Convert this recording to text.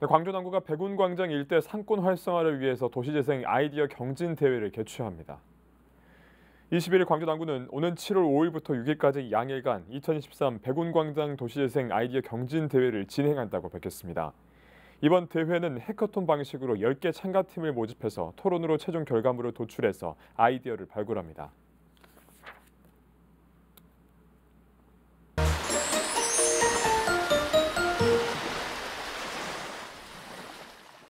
네, 광주남구가 백운광장 일대 상권 활성화를 위해서 도시재생 아이디어 경진 대회를 개최합니다. 21일 광주남구는 오는 7월 5일부터 6일까지 양일간 2023 백운광장 도시재생 아이디어 경진 대회를 진행한다고 밝혔습니다. 이번 대회는 해커톤 방식으로 10개 참가팀을 모집해서 토론으로 최종 결과물을 도출해서 아이디어를 발굴합니다.